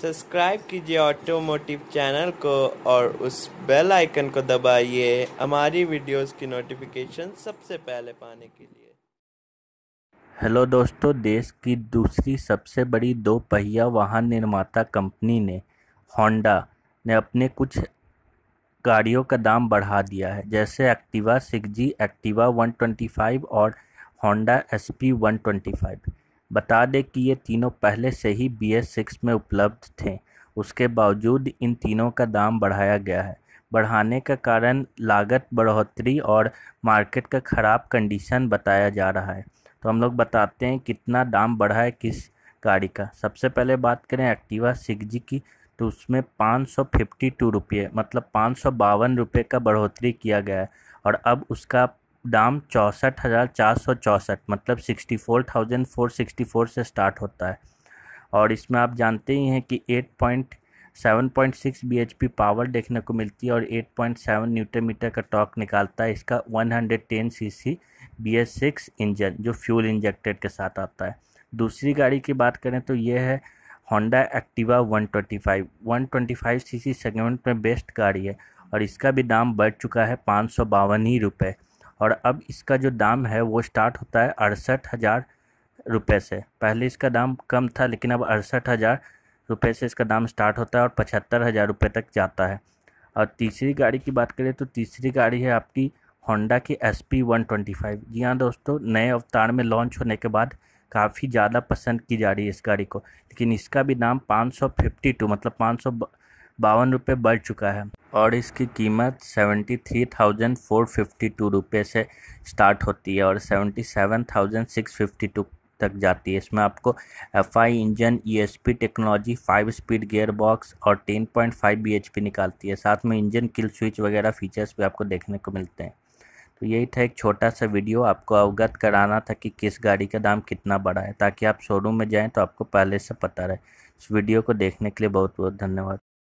subscribe कीजिए automotive channel को और उस बेल आइकन को दबाइए हमारी वीडियोस की नोटिफिकेशन सबसे पहले पाने के लिए हेलो दोस्तों देश की दूसरी सबसे बड़ी दो पहिया वाहन निर्माता कंपनी ने होंडा ने अपने कुछ गाड़ियों का दाम बढ़ा दिया है जैसे एक्टिवा सिक्स जी एक्टिवा 125 और होंडा एस पी वन बता दें कि ये तीनों पहले से ही बी एस सिक्स में उपलब्ध थे उसके बावजूद इन तीनों का दाम बढ़ाया गया है बढ़ाने का कारण लागत बढ़ोतरी और मार्केट का ख़राब कंडीशन बताया जा रहा है तो हम लोग बताते हैं कितना दाम बढ़ा है किस गाड़ी का सबसे पहले बात करें एक्टिवा सिक्स जी की तो उसमें पाँच सौ फिफ्टी टू रुपये मतलब पाँच सौ बावन रुपये का बढ़ोतरी किया गया है और अब उसका दाम चौंसठ हज़ार चार सौ चौंसठ मतलब sixty four thousand four sixty four से स्टार्ट होता है और इसमें आप जानते ही हैं कि eight point seven point six B H P power देखने को मिलती है और eight point seven newton metre का टॉक निकालता है इसका one hundred ten C C B S six engine जो फ्यूल इंजेक्टेड के साथ आता है दूसरी गाड़ी की बात करें तो यह है Honda Activa one one twenty twenty five five C C segment में बेस्ट गाड़ी है और इसका भी दाम बढ़ चुका है पाँच सौ बावन ही रुपये और अब इसका जो दाम है वो स्टार्ट होता है अड़सठ हज़ार रुपये से पहले इसका दाम कम था लेकिन अब अड़सठ हज़ार रुपये से इसका दाम स्टार्ट होता है और पचहत्तर हज़ार रुपये तक जाता है और तीसरी गाड़ी की बात करें तो तीसरी गाड़ी है आपकी होंडा की S P one twenty five जी हाँ दोस्तों नए अवतार में लॉन्च होने के बाद काफ़ी ज़्यादा पसंद की जा रही है इस गाड़ी को लेकिन इसका भी दाम पाँच सौ फिफ्टी टू मतलब पाँच सौ बावन रुपये बढ़ चुका है और इसकी कीमत seventy three thousand four fifty two रुपये से स्टार्ट होती है और seventy seven thousand six fifty two तक जाती है इसमें आपको F I engine E S P technology five speed gear box और ten point five B H P निकालती है साथ में इंजन किल स्विच वगैरह फीचर्स भी आपको देखने को मिलते हैं तो यही था एक छोटा सा वीडियो आपको अवगत कराना था कि किस गाड़ी का दाम कितना बढ़ा है ताकि आप शोरूम में जाएं तो आपको पहले से पता रहे इस वीडियो को देखने के लिए बहुत बहुत धन्यवाद